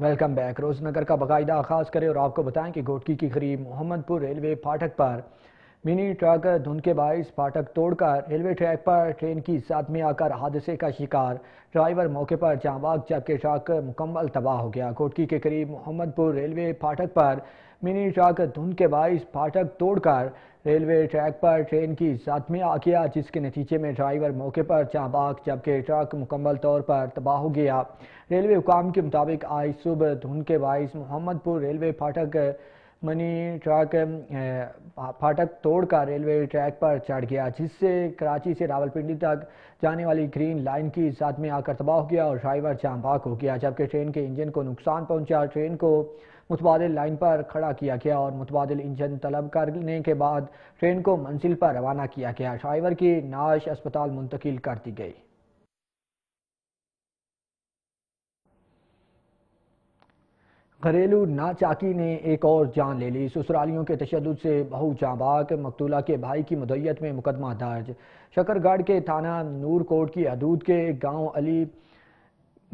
welcome back रोजनगर का बाकायदा आगाज करें और आपको बताएं कि घोटकी के करीब मोहम्मदपुर रेलवे फाटक पर मिनी ट्रक धुंध के बाईस फाटक तोड़कर रेलवे ट्रैक पर ट्रेन की साथ में आकर हादसे का शिकार ड्राइवर मौके पर वाक जबकि ट्रक मुकम्मल तबाह हो गया घोटकी के करीब मोहम्मदपुर रेलवे फाटक पर मिनी ट्रक धुंध के बाईस फाटक तोड़कर रेलवे ट्रैक पर ट्रेन की में आ गया जिसके नतीजे में ड्राइवर मौके पर चाबाक जबकि ट्रक मुकम्मल तौर पर तबाह हो गया रेलवे हुकाम के मुताबिक आज सुबह धुंध के बाईस मोहम्मदपुर रेलवे फाटक मनी ट्रक फाटक तोड़कर रेलवे ट्रैक पर चढ़ गया जिससे कराची से रावलपिंडी तक जाने वाली ग्रीन लाइन की साथ में आकर तबाह हो गया और ड्राइवर चांबाक हो गया जबकि ट्रेन के इंजन को नुकसान पहुंचा ट्रेन को मुतबाद लाइन पर खड़ा किया गया और मुतबाद इंजन तलब करने के बाद ट्रेन को मंजिल पर रवाना किया गया ड्राइवर की नाश अस्पताल मुंतकिल कर दी गई घरेलू नाचाकी ने एक और जान ले ली ससुरालियों के तशद से बहू जाबाग मकतूला के भाई की मदयत में मुकदमा दर्ज शकरगढ़ के थाना नूरकोट की हदूद के गांव अली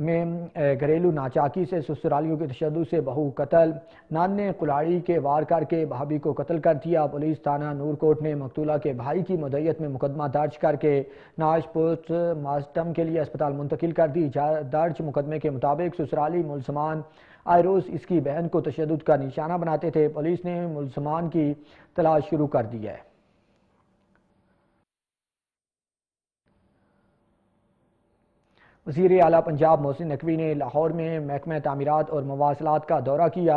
में घरेलू नाचाकी से ससुरालियों के तशद से बहू कत्ल नान ने कुलाड़ी के वार करके भाभी को कत्ल कर दिया पुलिस थाना नूरकोट ने मकतूला के भाई की मदैयत में मुकदमा दर्ज करके नाज पोस्ट मास्टम के लिए अस्पताल मुंतकिल कर दी दर्ज मुकदमे के मुताबिक ससुराली मुलसमान रोज इसकी बहन को तशद का निशाना बनाते थे पुलिस ने मुलसमान की तलाश शुरू कर दी है वजीर अला पंजाब मोहसिन नकवी ने लाहौर में महकम तमीरत और मवासलात का दौरा किया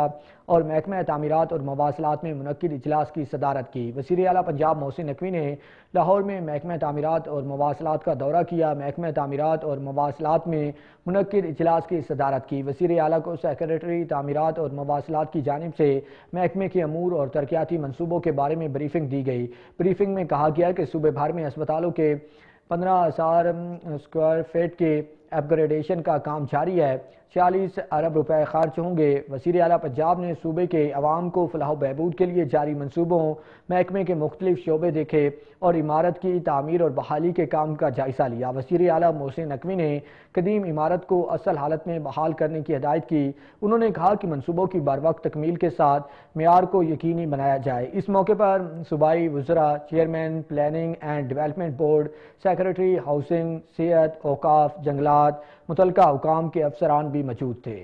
और महकम तमीरत और मवासलात में मनद अजलास की सदारत की वजी अला पंजाब मोहसिन नकवी ने लाहौर में महकम तमीरत और मवासलात का दौरा किया महकम तमीरत और मवासलात में मनद अजलास की सदारत की वजी अला को सेक्रटरी तमीरत और मवासलात की जानब से महकमे के अमूर और तरक्याती मनसूबों के बारे में ब्रीफिंग दी गई ब्रीफिंग में कहा गया कि सूबे भर में अस्पतालों के पंद्रह हज़ार स्क्वायर फीट के अपग्रेडेशन का काम जारी है छियालीस अरब रुपए खर्च होंगे वजीर अला पंजाब ने सूबे के अवाम को फलाह बहबूद के लिए जारी मनसूबों महकमे के मुख्तलिफ शोबे देखे और इमारत की तमीर और बहाली के काम का जायजा लिया वजीर अला मोहसिन नकवी ने कदीम इमारत को असल हालत में बहाल करने की हदायत की उन्होंने कहा कि मनसूबों की बर वक्त तकमील के साथ मैार को यकीनी बनाया जाए इस मौके पर सूबाई वजरा chairman planning and development board secretary housing सेहत अवकाफ जंगलात साथ मुतलका हुकाम के अफसरान भी मौजूद थे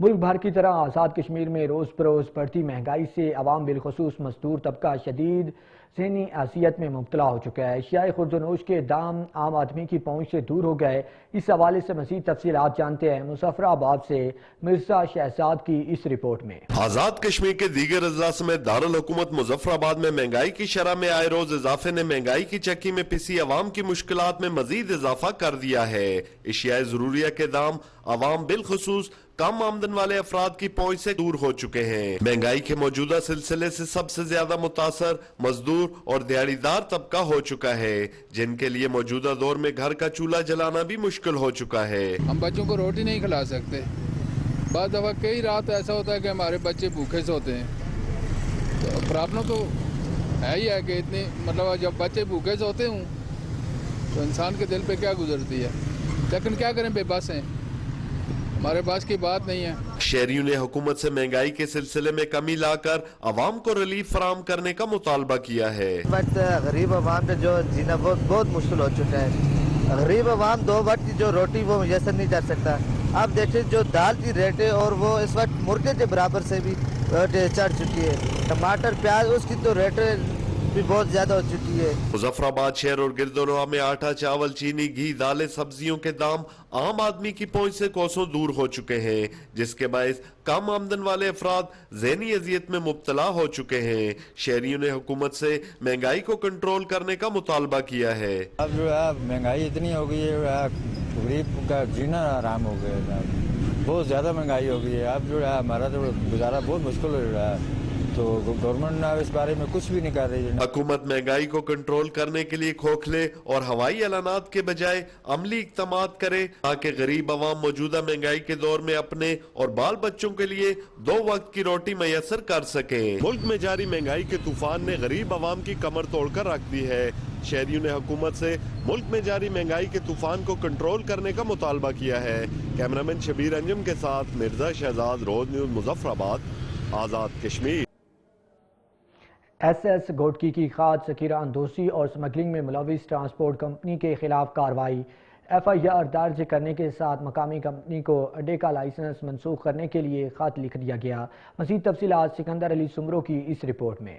मुल्क भर की तरह आज़ाद कश्मीर में रोज़ बरोज़ बढ़ती महंगाई से आवाम बिलखसूस मजदूर तबका शदीद सैनी आसियत में मुबतला हो चुका है एशियाई खुर्दनोश के दाम आम आदमी की पहुँच से दूर हो गए इस हवाले से मजीद आप जानते हैं मुजफ्फराबाद से मिर्जा शहजाद की इस रिपोर्ट में आज़ाद कश्मीर के दीगर अजलास में दारकूमत मुजफ्फराबाद में महंगाई की शरह में आए रोज इजाफे ने महंगाई की चक्की में पिसी आवाम की मुश्किल में मजीद इजाफा कर दिया है एशियाई जरूरिया के दाम आवाम बिलखसूस कम आमदन वाले अफराद की पहुँच से दूर हो चुके हैं महंगाई के मौजूदा सिलसिले से सबसे ज्यादा मुतासर मजदूर मजदूर और दिहाड़ीदार तबका हो चुका है जिनके लिए मौजूदा दौर में घर का चूल्हा जलाना भी मुश्किल हो चुका है हम बच्चों को रोटी नहीं खिला सकते बार दफ़ा कई रात ऐसा होता है कि हमारे बच्चे भूखे सोते हैं तो प्रॉब्लम तो है ही है कि इतनी मतलब जब बच्चे भूखे सोते हूँ तो इंसान के दिल पे क्या गुजरती है लेकिन क्या करें बेबस हैं हमारे पास की बात नहीं है शहरियों ने हुकूमत से महंगाई के सिलसिले में कमी लाकर आवाम को रिलीफ फराम करने का मुतालबा किया है बट गरीब आवाम का जो जीना बहुत बहुत मुश्किल हो चुका है गरीब आवाम दो वक्त की जो रोटी वो मुयसर नहीं कर सकता आप देखे जो दाल की रेट है और वो इस वक्त मुर्गे के बराबर से भी चढ़ चुकी है टमाटर प्याज उसकी तो रेट भी बहुत ज्यादा हो चुकी है मुजफ्फराबाद शहर और गिरदोनवा में आटा चावल चीनी घी दालें सब्जियों के दाम आम आदमी की पहुंच से कोसों दूर हो चुके हैं जिसके बायस कम आमदन वाले अफराद जहनी अजियत में मुबतला हो चुके हैं शहरियों ने हुकूमत से महंगाई को कंट्रोल करने का मुतालबा किया है अब जो है महंगाई इतनी हो गई है गरीब का जीना आराम हो गया बहुत ज्यादा महंगाई हो गई है अब जो है हमारा तो गुजारा बहुत मुश्किल हो रहा है तो गवर्नमेंट ना इस बारे में कुछ भी नहीं कर रही है हुकूमत महंगाई को कंट्रोल करने के लिए खोखले और हवाई ऐलानात के बजाय अमली इकदाम करे ताकि गरीब आवाम मौजूदा महंगाई के दौर में अपने और बाल बच्चों के लिए दो वक्त की रोटी मैसर कर सके मुल्क में जारी महंगाई के तूफान ने गरीब आवाम की कमर तोड़ कर रख दी है शहरियों ने हुकूमत से मुल्क में जारी महंगाई के तूफान को कंट्रोल करने का मुतालबा किया है कैमरामैन शबीर अंजम के साथ Mirza Shahzad Roze news Muzaffarabad Azad Kashmir S S Ghotki की खाद सकीरा दोषी और स्मगलिंग में मुलविस ट्रांसपोर्ट कंपनी के खिलाफ कार्रवाई एफ आई आर दर्ज करने के साथ मकामी कंपनी को अड्डे का लाइसेंस मनसूख करने के लिए खत लिख दिया गया मजीद तफसी सिकंदर अली सुमरों की इस रिपोर्ट में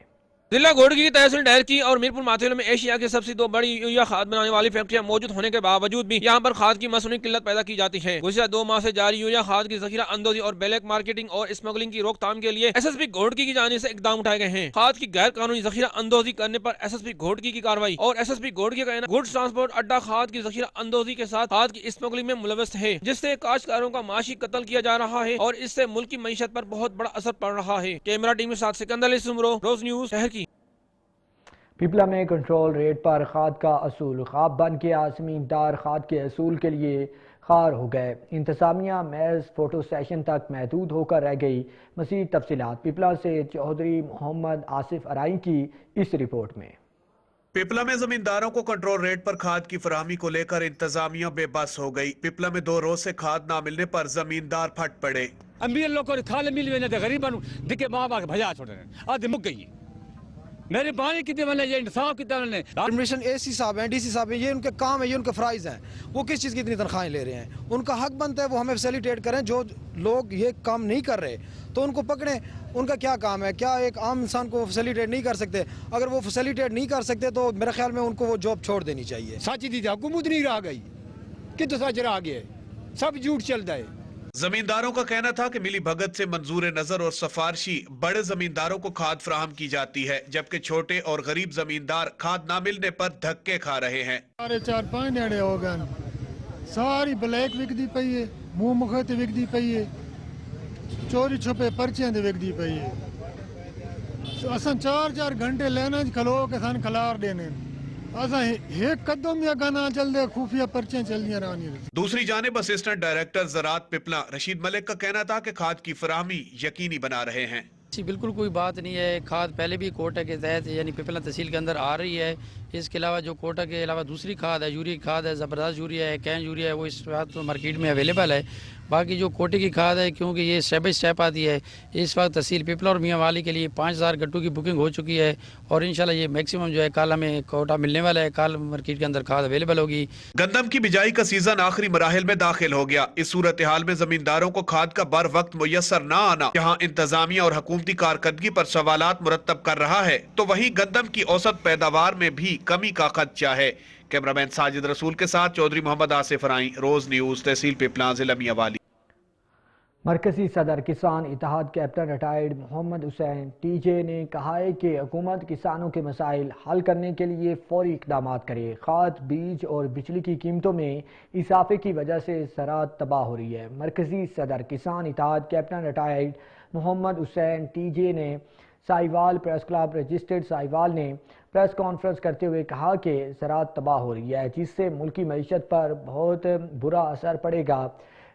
जिला घोड़गी की तहसील डहर की और मीरपुर माथेल में एशिया के सबसे दो बड़ी यूरिया खाद बनाने वाली फैक्ट्रियां मौजूद होने के बावजूद भी यहाँ पर खाद की मसूनी किल्लत पैदा की जाती है गुजरात दो माह से जारी यूरिया खाद की जखीरा अंदोजी और ब्लैक मार्केटिंग और स्मगलिंग की रोकथाम के लिए एस एस पी घोड़की की जाने ऐसी इकदाम उठाए गए हैं खाद की गैर कानूनी जखीरा अंदोजी करने आरोप एस एस पी घोड़की की कार्रवाई और एस एस पी घोड़की का गुड्स ट्रांसपोर्ट अड्डा खाद की जखीरा अंदोजी के साथ खाद की स्मगलिंग में मुलवस्त है जिससे काश्तकारों का माशी कतल किया जा रहा है और इससे मुल्क की मीशत आरोप बहुत बड़ा असर पड़ रहा है कैमरा टीम के साथ सिकंदर रोज न्यूज शहर की पिपला में कंट्रोल रेट पर खाद का असूल खाब बन के आसमीन दार खाद के असूल के लिए खार हो गए इंतजामिया महज फोटो सेशन तक महदूद होकर रह गई मजीद तफसीत पिपला से चौधरी मोहम्मद आसिफ अराई की इस रिपोर्ट में पिपला में जमींदारों को कंट्रोल रेट पर खाद की फरहमी को लेकर इंतजामिया बेबस हो गई पिपला में दो रोज से खाद ना मिलने पर जमींदार फट पड़े अमीर लोग को खाद गरीब दिखे माँ बाप भजा छोड़ रहे आज मुक गई मेरे बारे कितने बने ये इंसाफ कितने बने एडमिशन ए सी साहब हैं डी सी साहब हैं ये उनके काम है ये उनके फ़्राइज़ हैं वो किस चीज़ की इतनी तनख्वाहें ले रहे हैं उनका हक बनता है वो हमें फैसिलिटेट करें जो लोग ये काम नहीं कर रहे तो उनको पकड़ें उनका क्या काम है क्या एक आम इंसान को फैसिलिटेट नहीं कर सकते अगर वो फैसिलिटेट नहीं कर सकते तो मेरे ख्याल में उनको वो जॉब छोड़ देनी चाहिए साची दीदी हुकूमत नहीं रह गई कितने तो रहा गए सब झूठ चल है जमींदारों का कहना था कि मिली भगत से मंजूर नजर और सफारशी बड़े जमींदारों को खाद फ्राहम की जाती है जबकि छोटे और गरीब जमींदार खाद न मिलने पर धक्के खा रहे हैं साढ़े चार पाँच नेड़े हो गए सारी ब्लैक विकती पई है मुंह मुखे विक विकती पई है चोरी छुपे पर्चियां ते विकती पई है असन चार चार घंटे लेना खलो के सन खलार देने दूसरी जानब असिस्टेंट डायरेक्टर जरात पिपला रशीद मलिक का कहना था की खाद की फरहमी यकीनी बना रहे हैं जी बिल्कुल कोई बात नहीं है खाद पहले भी कोटा के तहत यानी पिपला तहसील के अंदर आ रही है इसके अलावा जो कोटा के अलावा दूसरी खाद है यूरिया खाद है ज़बरदस्त यूरिया है कैन यूरिया है वो इस वक्त तो मार्केट में अवेलेबल है बाकी जो कोटे की खाद है क्योंकि ये स्टेप बाई स्टेप आती है इस वक्त तहसील पिपला और मियाँ वाली के लिए पाँच हज़ार गट्टू की बुकिंग हो चुकी है और इन ये मैक्सिमम जो है कल हमें कोटा मिलने वाला है कल मार्केट के अंदर खाद अवेलेबल होगी गंदम की बिजाई का सीजन आखिरी मराहल में दाखिल हो गया इस सूरत हाल में जमींदारों को खाद का बर वक्त मैसर न आना यहाँ इंतजामिया और हकूमती कारकर्दगी पर सवाल मुरतब कर रहा है तो वही गंदम की औसत पैदावार में भी कमी का खदशा है कैमरामैन साजिद रसूल के साथ चौधरी मोहम्मद आसिफ राई रोज़ न्यूज़ तहसील पिपला जिला मियावाली मरकजी सदर Kisan Ittehad captain retired Mohammad Hussain T J ने कहा है कि हुकूमत किसानों के मसाइल हल करने के लिए फौरी इकदाम करे खाद बीज और बिजली की कीमतों में इजाफे की वजह से ज़रात तबाह हो रही है मरकजी सदर Kisan Ittehad captain retired Mohammad Hussain T J ने Sahiwal press club registered Sahiwal ने प्रेस कॉन्फ्रेंस करते हुए कहा कि ज़रात तबाह हो रही है जिससे मुल्की मीशत पर बहुत बुरा असर पड़ेगा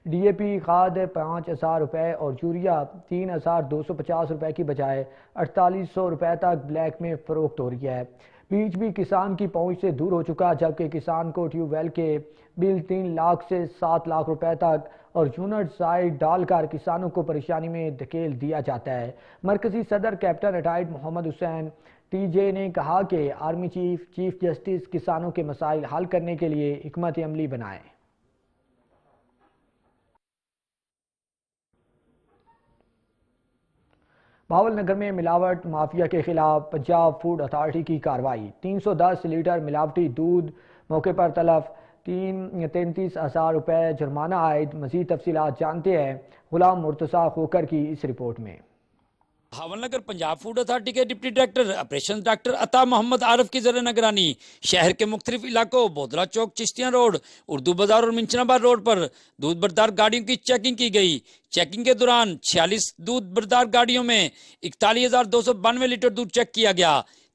डी ए पी खाद पाँच हज़ार रुपये और यूरिया तीन हज़ार दो सौ पचास रुपये की बजाय अड़तालीस सौ रुपये तक ब्लैक में फ़रोख्त हो रही है बीज भी किसान की पहुंच से दूर हो चुका जबकि किसान को ट्यूबवेल के बिल तीन लाख से सात लाख रुपए तक और यूनिट साइड डालकर किसानों को परेशानी में धकेल दिया जाता है मरकजी सदर captain retired Mohammad Hussain T J ने कहा कि आर्मी चीफ चीफ जस्टिस किसानों के मसाइल हल करने के लिए हमत अमली बनाए भावल नगर में मिलावट माफिया के खिलाफ पंजाब फूड अथॉरिटी की कार्रवाई 310 लीटर मिलावटी दूध मौके पर तलब तीन तैंतीस हज़ार रुपये जुर्माना आयद मजीद तफसीत जानते हैं गुलाम मुर्तसा खोकर की इस रिपोर्ट में Bahawalnagar Punjab food authority के deputy director operation director Ata Mohammad आरफ की जर निगरानी शहर के मुख्तलिफ इलाकों बोदला चौक चिश्तियाँ रोड उर्दू बाजार और मिंचनाबाद रोड पर दूध बरदार गाड़ियों की चेकिंग की गई चेकिंग के दौरान छियालीस दूध बरदार गाड़ियों में इकतालीस हजार दो सौ बानवे लीटर दूध चेक किया गया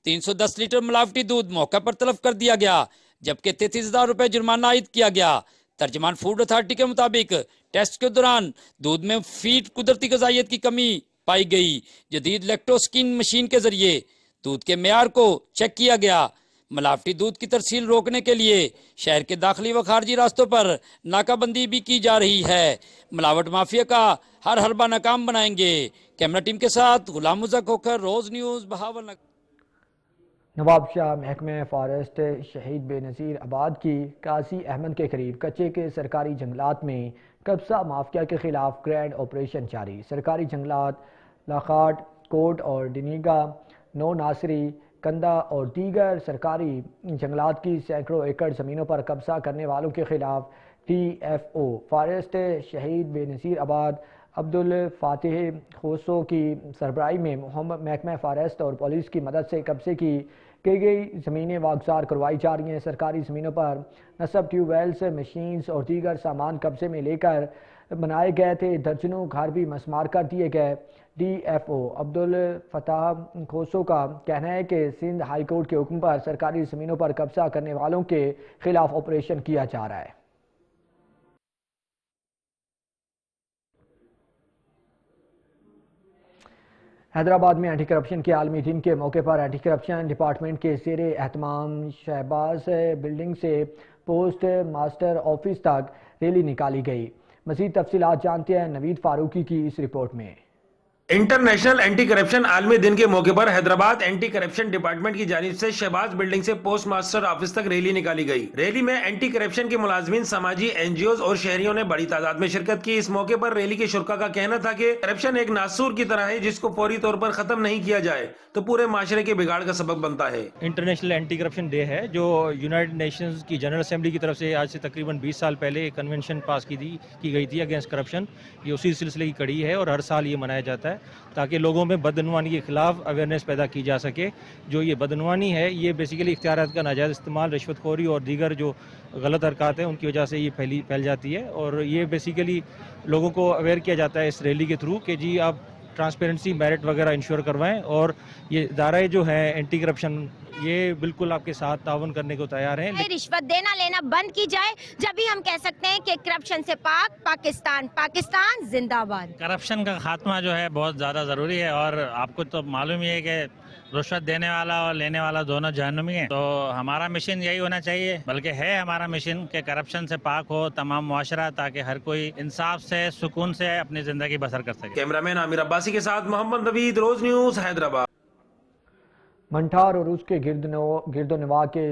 तीन सौ दस लीटर मिलावटी दूध मौके पर तलब कर दिया गया जबकि तैतीस हजार रुपये जुर्माना आयद किया गया तर्जमान फूड अथॉरिटी के मुताबिक टेस्ट के दौरान दूध में फीट कुदरती गजाइत की कमी पाई गई जदीद लेक्टोस्किन मशीन के जरिए दूध के मैार को चेक किया गया मिलावटी दूध की तरसील रोकने के लिए शहर के दाखिली व खारजी रास्तों पर नाकाबंदी भी की जा रही है मिलावट माफिया का हर हरबा नाकाम बनाएंगे कैमरा टीम के साथ गुलाम खोखर रोज न्यूज बहावल नवाब शाह महकमे फॉरेस्ट शहीद बेनज़ीर आबाद की काशी अहमद के करीब कच्चे के सरकारी जंगलात में कब्जा माफिया के खिलाफ ग्रैंड ऑपरेशन जारी सरकारी जंगलात लाखाट कोट और डिनीगा नो नासरी कंदा और दीगर सरकारी जंगलात की सैकड़ों एकड़ ज़मीनों पर कब्जा करने वालों के खिलाफ टी एफ ओ फॉरेस्ट शहीद बेनज़ीर आबाद अब्दुल फ़ातिह खोसो की सरबराही में मोहम्मद महकमा फ़ारस्त और पुलिस की मदद से कब्जे की कई गई ज़मीनें वागजार करवाई जा रही हैं सरकारी ज़मीनों पर नसब ट्यूबवेल्स मशीन्स और दीगर सामान कब्जे में लेकर बनाए गए थे दर्जनों घर भी मसमार कर दिए गए D F O Abdul Fatah Khoso का कहना है कि सिंध हाईकोर्ट के हुक्म पर सरकारी ज़मीनों पर कब्जा करने वालों के खिलाफ ऑपरेशन किया जा रहा है हैदराबाद में एंटी करप्शन की आलमी दिन के मौके पर एंटी करप्शन डिपार्टमेंट के जेर अहतमाम शहबाज बिल्डिंग से पोस्ट मास्टर ऑफिस तक रैली निकाली गई मजीद तफसीत जानते हैं नवीद फारूकी की इस रिपोर्ट में इंटरनेशनल एंटी करप्शन आलमी दिन के मौके पर हैदराबाद एंटी करप्शन डिपार्टमेंट की जानी से शहबाज बिल्डिंग से पोस्ट मास्टर ऑफिस तक रैली निकाली गई रैली में एंटी करप्शन के मुलाजमीन समाजी एनजीओ और शहरियों ने बड़ी तादाद में शिरकत की इस मौके पर रैली के शुरा का कहना था की करप्शन एक नासूर की तरह है जिसको फौरी तौर पर खत्म नहीं किया जाए तो पूरे माशरे के बिगाड़ का सबक बनता है इंटरनेशनल एंटी करप्शन डे है जो यूनाइटेड नेशन की जनरल असेंबली की तरफ से आज से तकरीबन बीस साल पहले कन्वेंशन पास की गई थी अगेंस्ट करप्शन ये उसी सिलसिले की कड़ी है और हर साल ये मनाया जाता है है ताकि लोगों में बदनवानी के खिलाफ अवेयरनेस पैदा की जा सके जो ये बदनवानी है ये बेसिकली इख्तियार का नाजायज़ इस्तेमाल रिश्वतखोरी और दीगर जो गलत हरकत हैं उनकी वजह से ये फैली फैल जाती है और ये बेसिकली लोगों को अवेयर किया जाता है इस रैली के थ्रू कि जी आप ट्रांसपेरेंसी मेरिट वगैरह इंश्योर करवाएं और ये इदारे जो है एंटी करप्शन ये बिल्कुल आपके साथ तावन करने को तैयार हैं रिश्वत देना लेना बंद की जाए जब भी हम कह सकते हैं कि करप्शन से पाक पाकिस्तान पाकिस्तान जिंदाबाद करप्शन का खात्मा जो है बहुत ज़्यादा ज़रूरी है और आपको तो मालूम ही है कि रिश्वत देने वाला और लेने वाला दोनों जहनुमी है तो हमारा मिशन यही होना चाहिए बल्कि है हमारा मिशन कि करप्शन से पाक हो तमाम मुआरा ताकि हर कोई इंसाफ से सुकून से अपनी जिंदगी बसर कर सके कैमरामैन आमिर अब्बासी के साथ मोहम्मद नवीद रोज न्यूज हैदराबाद मंठार और उसके गिरद गिरदोनवा के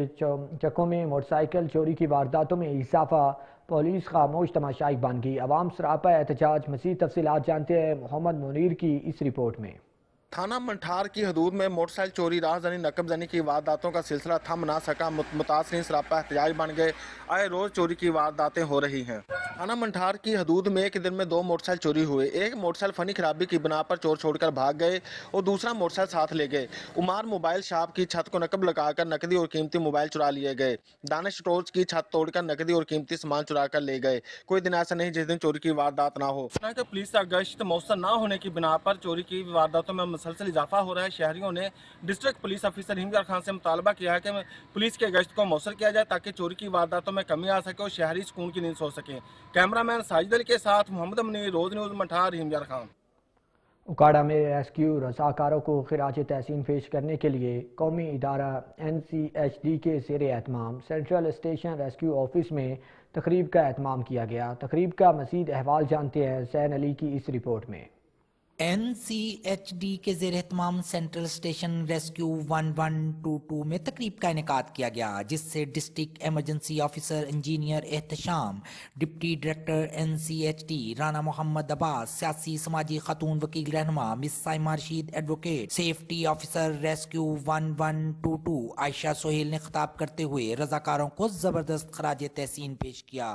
चकों में मोटरसाइकिल चोरी की वारदातों में इजाफा पुलिस खामोश तमाशाई बन गई आवाम सरापा एहतजाज मजीद तफसीत जानते हैं मोहम्मद मुनीर की इस रिपोर्ट में थाना मंठार की हदूद में मोटरसाइकिल चोरी राहजनी नकबजनी की वारदातों का सिलसिला थम ना सका मुतासरी सरापा एहतजाज बन गए आए रोज चोरी की वारदातें हो रही हैं थाना मंठार की हदूद में एक दिन में दो मोटरसाइकिल चोरी हुए एक मोटरसाइकिल फनी खराबी की बिना पर चोर छोड़कर भाग गए और दूसरा मोटरसाइकिल साथ ले गए उमार मोबाइल शॉप की छत को नकब लगाकर नकदी और कीमती मोबाइल चुरा लिए गए दानिश स्टोर की छत तोड़कर नकदी और कीमती सामान चुरा कर ले गए कोई दिन ऐसा नहीं जिस दिन चोरी की वारदात ना हो पुलिस का गश्त मौसम न होने की बिना पर चोरी की वारदातों में मुसलसल इजाफा हो रहा है शहरियों ने डिस्ट्रिक्ट पुलिस ऑफिसर हिमदार खान से मुतालबा किया है कि पुलिस के गश्त को मौसर किया जाए ताकि चोरी की वारदातों में कमी आ सके और शहरी सुकून की नींद सो सके कैमरामैन साजिदल के साथ मोहम्मद मनी रोज न्यूज़ मठार हिमदार खान उकाड़ा में रेस्क्यू रजाकारों को खराज तहसीन पेश करने के लिए कौमी इदारा एन सी एच डी के जेर अहतमाम सेंट्रल स्टेशन रेस्क्यू ऑफिस में तकरीब का अहतमाम किया गया तकरीब का मजीद अहवाल जानते हैं सैन अली की इस रिपोर्ट में एन सी एच डी के जेर तमाम central station rescue one one two two में तकरीब का इनका किया गया जिससे district emergency officer engineer Ehtisham deputy director N C H D Rana Mohammad Abbas सियासी समाजी खातून वकील रहनमा miss Saima Rashid advocate safety officer rescue one one two two Ayesha Sohail ने खिताब करते हुए रजाकारों को ज़बरदस्त खराज तहसीन पेश किया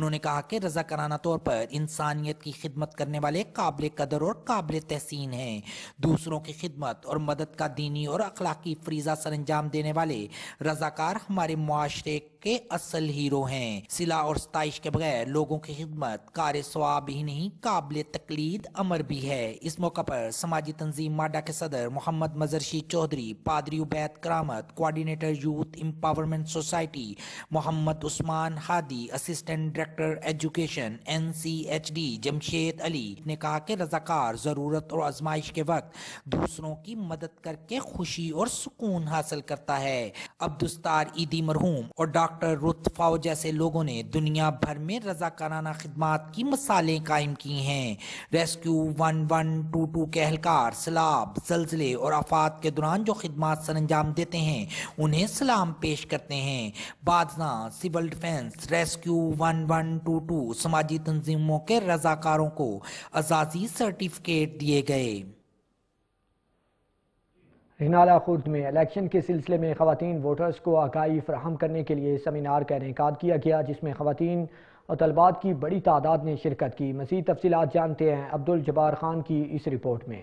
उन्होंने कहा कि रजाकाराना तौर पर इंसानियत की खिदमत करने वाले काबिल कदर और काबिल काबिल तहसीन हैं दूसरों की खिदमत और मदद का दीनी और अखलाकी फरीजा अंजाम देने वाले रजाकार हमारे माशरे के असल हीरो हैं सिला और सताइश के बगैर लोगों की खिदमत कार्य स्वाब ही नहीं काबिल तकलीद अमर भी है इस मौका पर समाजी तंजीम माडा के सदर मोहम्मद मजरशी चौधरी पादरी Ubaid Karamat coordinator youth empowerment society Mohammad Usman Hadi assistant director education N C H D Jamshed Ali ने कहा कि रजाकार ज़रूरत और आजमाइश के वक्त दूसरों की मदद करके खुशी और सुकून हासिल करता है अब्दुस्तार ईदी मरहूम और डॉक्टर डॉक्टर रुतफाओ जैसे लोगों ने दुनिया भर में रजाकाराना खदमात की मसालें कायम की हैं rescue one one two two के अहलकार सलाब जल्जले और आफात के दौरान जो खदमात सर अंजाम देते हैं उन्हें सलाम पेश करते हैं बाजना civil defence rescue one one two two समाजी तंजीमों के रजाकारों को अजाजी सर्टिफिकेट दिए गए हिनाला खुर्द में इलेक्शन के सिलसिले में खातन वोटर्स को आगाही फ्राहम करने के लिए सेमिनार का इनका किया गया जिसमें खातन और तलबात की बड़ी तादाद ने शिरकत की मजीद तफसी जानते हैं अब्दुल जबार खान की इस रिपोर्ट में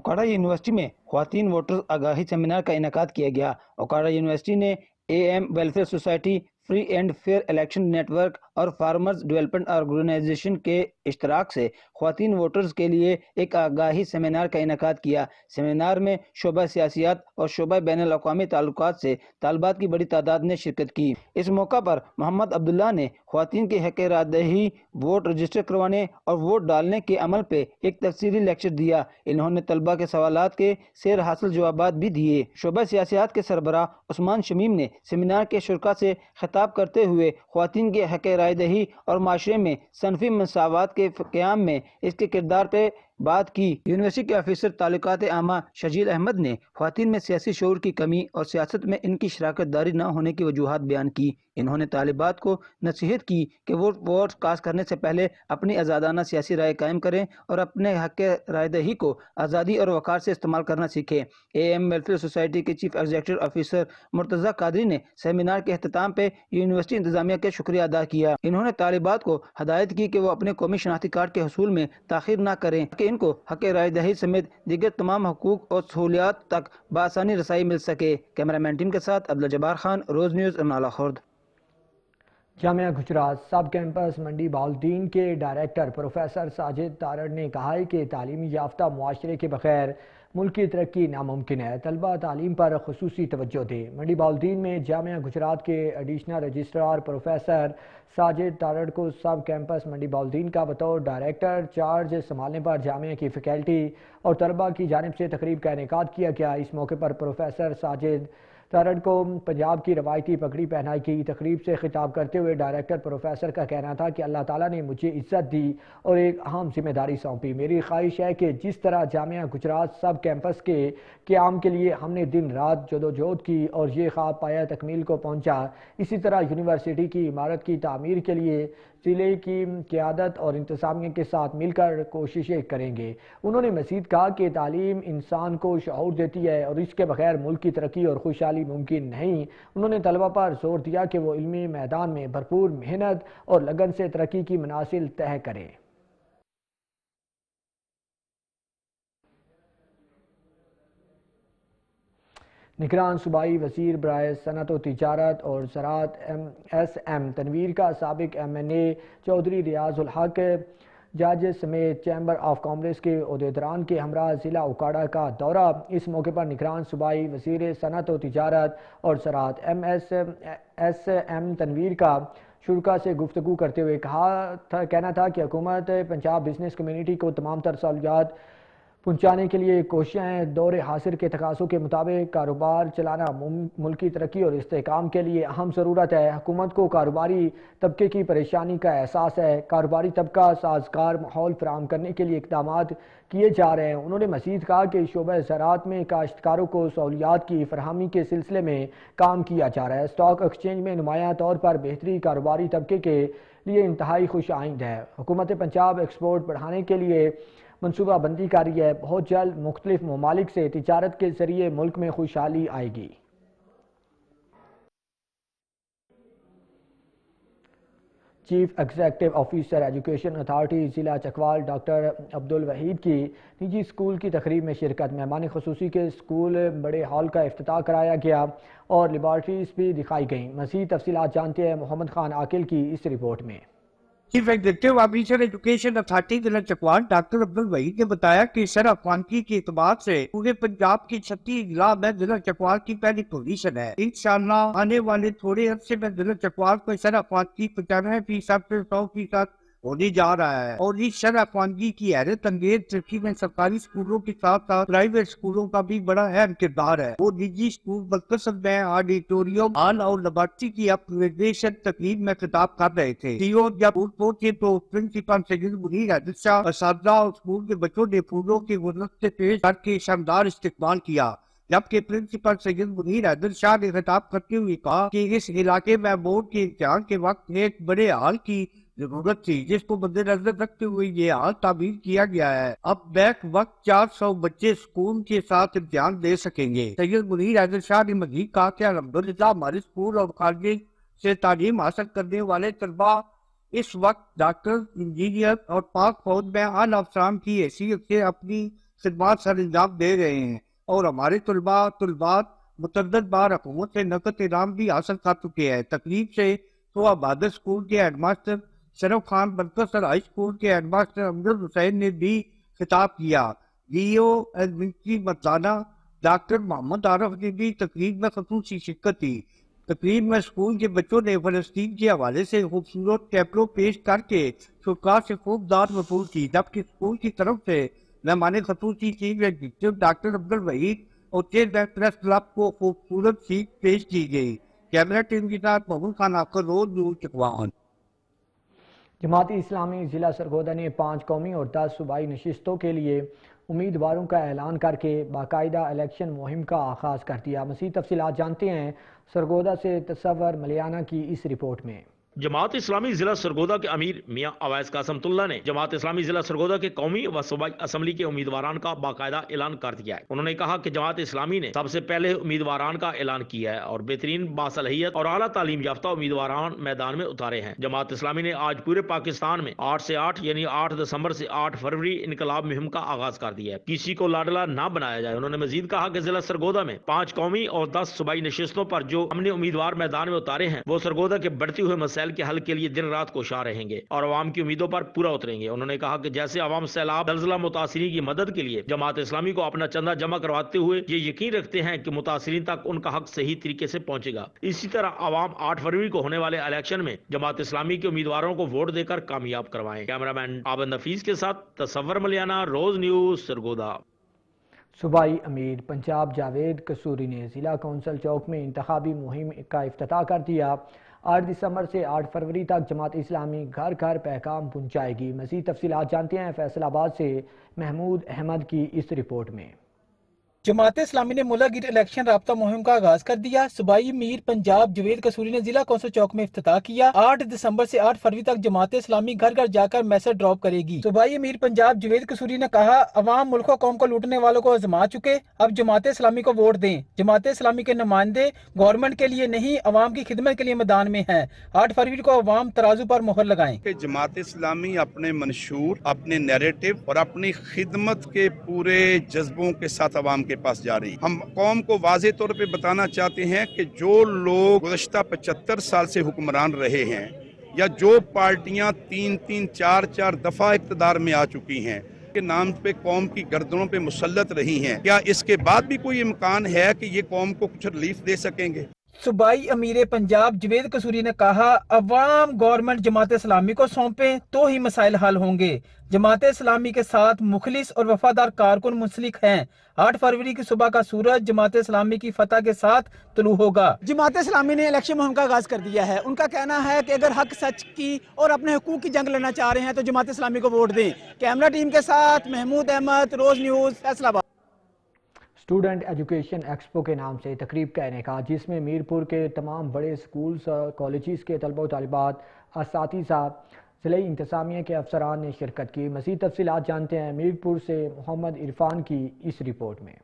ओकाड़ा यूनिवर्सिटी में खातन वोटर्स आगाही सेमिनार का इनका किया गया ओकाड़ा यूनिवर्सिटी ने A M welfare society free and fair election network और फार्मर्स डेवलपमेंट ऑर्गेनाइजेशन के इश्तराक से खातन वोटर्स के लिए एक आगाही सेमिनार का इनका किया सेमिनार में शोबा सियासियात और शोबा बैन अवी ताल्लुक से तलबात की बड़ी तादाद ने शिरकत की इस मौका पर मोहम्मद अब्दुल्ला ने खातन के हक रही वोट रजिस्टर करवाने और वोट डालने के अमल पर एक तफसली लेक्चर दिया इन्होंने तलबा के सवाल के सैर हासिल जवाब भी दिए शोबा सियासियात के सरबरा उस्मान शमीम ने सेमिनार के शुरा से खिताब करते हुए खातन के हक रायदही और माशरे में सनफी मसावत के क्याम में इसके किरदार पे बात की यूनिवर्सिटी के ऑफिसर ताल्लुकात आमा शजील अहमद ने खातन में सियासी शोर की कमी और सियासत में इनकी शराकत दारी न होने की वजूहत बयान की इन्होंने तालिबात को नसीहत की कि वो वोट कास्ट करने से पहले अपनी आज़ादाना सियासी राय कायम करें और अपने हक रायदही को आज़ादी और वक़ार से इस्तेमाल करना सीखें ए एम वेलफेयर सोसाइटी के chief executive officer Murtaza Qadri ने सेमिनार के अहतमाम पर यूनिवर्सिटी इंतजामिया का शुक्रिया अदा किया इन्होंने तालिबात को हदायत की कि वो अपने कौमी शनाख्ती कार्ड के हसूल में तखिर न करें इनको को हक राजदही समेत दिग्गर तमाम हकूक और सहूलियात तक बसानी रसाई मिल सके कैमरा मैन टीम के साथ अब्दुल जबार खान रोज़ न्यूज़ अमनाला खुर्द जामिया गुजरात सब कैंपस मंडी बाउद्दीन के डायरेक्टर प्रोफेसर साजिद तारड़ ने कहा है कि तालीमी याफ्ता माशरे के बगैर मुल्क की तरक्की नामुमकिन है तलबा तालीम पर खसूस तोज्जो दें मंडी बाउद्दीन में जामिया गुजरात के additional registrar professor Sajid Tarar को सब कैंपस मंडी बाउद्दीन का बतौर डायरेक्टर चार्ज संभालने पर जामिया की फैकल्टी और तलबा की जानब से तकरीब का इनका किया गया इस मौके पर प्रोफेसर साजिद तरड को पंजाब की रवायती पगड़ी पहनाई की तकरीब से खिताब करते हुए डायरेक्टर प्रोफेसर का कहना था कि अल्लाह ताला ने मुझे इज्जत दी और एक अहम जिम्मेदारी सौंपी मेरी ख्वाहिश है कि जिस तरह जामिया गुजरात सब कैंपस के क्याम के लिए हमने दिन रात जदोजहद की और ये ख्वाब पाया तकमील को पहुँचा इसी तरह यूनिवर्सिटी की इमारत की तमीर के लिए सिले की क्यादत और इंतजामिया के साथ मिलकर कोशिशें करेंगे उन्होंने मजीद कहा कि तालीम इंसान को शहूर देती है और इसके बगैर मुल्क की तरक्की और खुशहाली मुमकिन नहीं उन्होंने तलबा पर जोर दिया कि वो इलमी मैदान में भरपूर मेहनत और लगन से तरक्की की मनासिल तय करें निगरान सूबाई वजीर बरए सनत व तजारत और ज़रात एम एस एम तनवीर का सबक M N A Chaudhry Riazul Haq जज समेत चैम्बर ऑफ कामर्स के अहदेदरान के हमरा ज़िला उकाड़ा का दौरा इस मौके पर निगरान सूबाई वजीर सनत व तजारत और ज़रात M S S M Tanveer का शुरुआ से गुफ्तू करते हुए कहा था कहना था कि हुकूमत पंजाब बिजनेस कम्यूनिटी को तमाम तर सहूलियात पहुँचाने के लिए कोशिशें हैं दौर हासिर के तकासों के मुताबिक कारोबार चलाना मुल्की तरक्की और इसकाम के लिए अहम ज़रूरत है हुकूमत को कारोबारी तबके की परेशानी का एहसास है कारोबारी तबका साजगार माहौल फराम करने के लिए इकदाम किए जा रहे हैं उन्होंने मजीद कहा कि शोबे ज़रात में काश्तकारों को सहूलियात की फरहमी के सिलसिले में काम किया जा रहा है स्टॉक एक्सचेंज में नुमाया तौर पर बेहतरी कारोबारी तबके के लिए इंतहाई खुश आइंद है हुकूमत पंजाब एक्सपोर्ट बढ़ाने के लिए मनसूबा बंदी का रही है बहुत जल्द मुख्तलिफ ममालिक से तजारत के जरिए मुल्क में खुशहाली आएगी chief executive officer education authority ज़िला चकवाल डॉक्टर अब्दुल वहीद की निजी स्कूल की तकरीब में शिरकत मेहमान खसूसी के स्कूल बड़े हॉल का अफ्ताह कराया गया और लेबार्ट्रीज भी दिखाई गई मज़ीद तफसीत जानते हैं मोहम्मद खान आकिल की इस रिपोर्ट में chief executive officer education authority जिला चकवान डॉक्टर अब्दुल वही ने बताया कि सर अफवानकी के अतबार से पूरे पंजाब के छत्तीस जिला में जिला चकवान की पहली पोजीशन है इन आने वाले थोड़े अरसे में जिला चकवान को सर अफवानकी पचानवे फीसद ऐसी सौ फीसद होने जा रहा है और इस शराफानगी की हैरत अंगेज तरक्की में सरकारी स्कूलों के साथ साथ प्राइवेट स्कूलों का भी बड़ा अहम किरदार है वो निजी स्कूल बलकसब में ऑडिटोरियम हाल और लबार्टी की अपग्रेडेशन तकलीफ में खिताब कर रहे थे स्कूल पहुंचे तो प्रिंसिपल सैयद मुनीर अदिशा और स्कूल के बच्चों ने फूलों के गुलदस्त से पेश करके शानदार इस्तेमाल किया जबकि प्रिंसिपल सैयद मुनीर हैदर शाह ने खिताब करते हुए कहा कि इस इलाके में बोर्ड के इम्तिहान के वक्त एक बड़े हाल की जरूरत थी जिसको मद्देनजर रखते हुए ये हाल ताबीर किया गया है अब बैक वक्त चार सौ बच्चे स्कूल के साथ इम्तिहान दे सकेंगे सैयद मुनीर अहमद शाह ने मजीद कहा कि अलहमदुल्ला हमारे स्कूल और कॉलेज से तालीम हासिल करने वाले तलबा इस वक्त डॉक्टर इंजीनियर और पाक फौज में आल अफसराम की हैसियत से अपनी खदमात सर अंजाम दे रहे हैं और हमारे तलबा तलबात मुतद बार हुकूमत से नकद इनाम भी हासिल कर चुके हैं तकलीफ से तो आबादत स्कूल के headmaster Sharaf Khan sir high school के हेडमास्टर अमजद हुसैन ने भी खिताब किया डीओ एडमिनिस्ट्री मतदाना डॉक्टर मोहम्मद आरफ ने भी तकरीब में खसूस शिरकत की तकरीब में स्कूल के बच्चों ने फलस्तीन के हवाले से खूबसूरत टैपलो पेश करके सरकार से खूबदार वसूल की जबकि स्कूल की तरफ से मेहमान खसूस एग्जीक्यूटिव डॉक्टर अब्दुल वहीद और चेयर बैंक प्रेस क्लब को खूबसूरत सीख पेश की गई कैमरा टीम के साथ मोहम्मद खान आपका रोज जरूर चकवान जमाती इस्लामी ज़िला सरगोदा ने पाँच कौमी और दस सूबाई नशस्तों के लिए उम्मीदवारों का ऐलान करके बाकायदा इलेक्शन मुहिम का आगाज़ कर दिया मसीह तफसी जानते हैं सरगोदा से तस्वर मलियाना की इस रिपोर्ट में जमात इस्लामी जिला सरगोदा के अमीर मियाँ अवैस कासमतुल्ला ने जमात इस्लामी जिला सरगोदा के कौमी व सूबाई असम्बली के उम्मीदवार का बाकायदा ऐलान कर दिया है उन्होंने कहा की जमात इस्लामी ने सबसे पहले उम्मीदवार का ऐलान किया है और बेहतरीन बासलहियत और अला तालीम याफ्ता उम्मीदवार मैदान में उतारे हैं जमात इस्लामी ने आज पूरे पाकिस्तान में आठ ऐसी आठ यानी आठ दिसम्बर ऐसी आठ फरवरी इनकलाब मुहिम का आगाज कर दिया है किसी को लाडला न बनाया जाए उन्होंने मजीद कहा की जिला सरगोदा में पाँच कौमी और दस सूबाई नशस्तों आरोप जो हमने उम्मीदवार मैदान में उतारे हैं वो सरगोदा के बढ़ते हुए मसले मसाइल के हल के लिए दिन रात शाह रहेंगे और आवाम की उम्मीदों पर पूरा उतरेंगे उन्होंने कहा कि जैसे आवाम सैलाब दलजिला मुतासरी की मदद के लिए जमात इस्लामी को अपना चंदा जमा करवाते हुए ये यकीन रखते हैं कि मुतासरी तक उनका हक सही तरीके से पहुंचेगा इसी तरह आवाम आठ फरवरी को होने वाले इलेक्शन में जमात इस्लामी के उम्मीदवारों को वोट देकर कामयाब कैमरा कैमरामैन आबंद नफीज के साथ तस्वर मलियाना रोज न्यूज सरगोदा सूबाई अमीर पंजाब जावेद कसूरी ने ज़िला कौंसल चौक में इंतबी मुहिम का अफ्ताह कर दिया आठ दिसंबर से आठ फरवरी तक जमात इस्लामी घर घर पैगाम पहुँचाएगी मजीद तफसी जानते हैं फैसलाबाद से महमूद अहमद की इस रिपोर्ट में जमात इस्लामी ने गिर इलेक्शन रबता मुहिम का आगाज कर दिया सुबाई मीर पंजाब जवेद कसूरी ने जिला कौंसल चौक में अफ्त किया आठ दिसंबर से आठ फरवरी तक जमात इस्लामी घर घर जाकर मैसेज ड्रॉप करेगी सुबाई मीर पंजाब जवेद कसूरी ने कहा अवाम मुल्को कौम को लूटने वालों को आजमा चुके अब जमात इस्लामी को वोट दें जमात इस्लामी के नुमाइंदे गवर्नमेंट के लिए नहीं अवाम की खिदमत के लिए मैदान में है आठ फरवरी को अवाम तराजू आरोप मोहर लगाए जमात इस्लामी अपने मंशूर अपने नेरेटिव और अपनी खिदमत के पूरे जज्बों के साथ अवाम के के पास जा रही हम कौम को वाज तौर पर बताना चाहते हैं कि जो लोग गुजशत पचहत्तर साल से हुक्मरान रहे हैं या जो पार्टियां तीन तीन चार चार दफ़ा इकतदार में आ चुकी हैं के नाम पे कौम की गर्दनों पे मुसलत रही हैं क्या इसके बाद भी कोई इम्कान है कि ये कौम को कुछ रिलीफ दे सकेंगे सूबाई अमीर पंजाब जवेद कसूरी ने कहा अवाम गवर्नमेंट जमात इस्लामी को सौंपे तो ही मसाइल हल होंगे जमात इस्लामी के साथ मुखलिस और वफादार कारकुन मुंसलिक हैं आठ फरवरी की सुबह का सूरज जमात इस्लामी की फतह के साथ तलु होगा जमात इस्लामी ने इलेक्शन मुहिम का आगाज कर दिया है उनका कहना है की अगर हक सच की और अपने हकूक की जंग लेना चाह रहे हैं तो जमात इस्लामी को वोट दें कैमरा टीम के साथ Mahmood Ahmad Roze news Faisalabad student education expo के नाम से तकरीब का इनका जिसमें मीरपुर के तमाम बड़े स्कूल्स और कॉलेज़ के तलबा तलबात इस ज़िले इंतज़ामिया के अफसरान ने शिरकत की मज़ीद तफसीत जानते हैं मीरपुर से मोहम्मद इरफान की इस रिपोर्ट में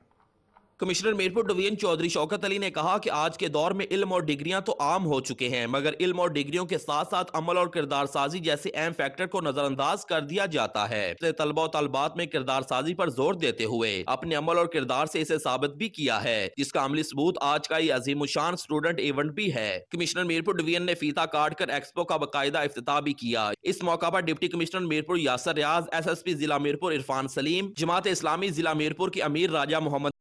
कमिश्नर मीरपुर डिवीजन चौधरी शौकत अली ने कहा कि आज के दौर में इल्म और डिग्रियां तो आम हो चुके हैं मगर इल्म और डिग्रियों के साथ साथ अमल और किरदार साजी जैसे अहम फैक्टर को नजरअंदाज कर दिया जाता है तलबा तलबात में किरदार साजी पर जोर देते हुए अपने अमल और किरदार से इसे साबित भी किया है जिसका अमली सबूत आज का ये अजीम शान स्टूडेंट इवेंट भी है कमिश्नर मीरपुर डिवीजन ने फीता काट कर एक्सपो का बाकायदा अफ्ताह भी किया इस मौका आरोप deputy commissioner Mirpur Yasir Riaz S S P जिला मीरपुर इरफान सलीम जमात इस्लामी जिला मीरपुर के अमीर राजा मोहम्मद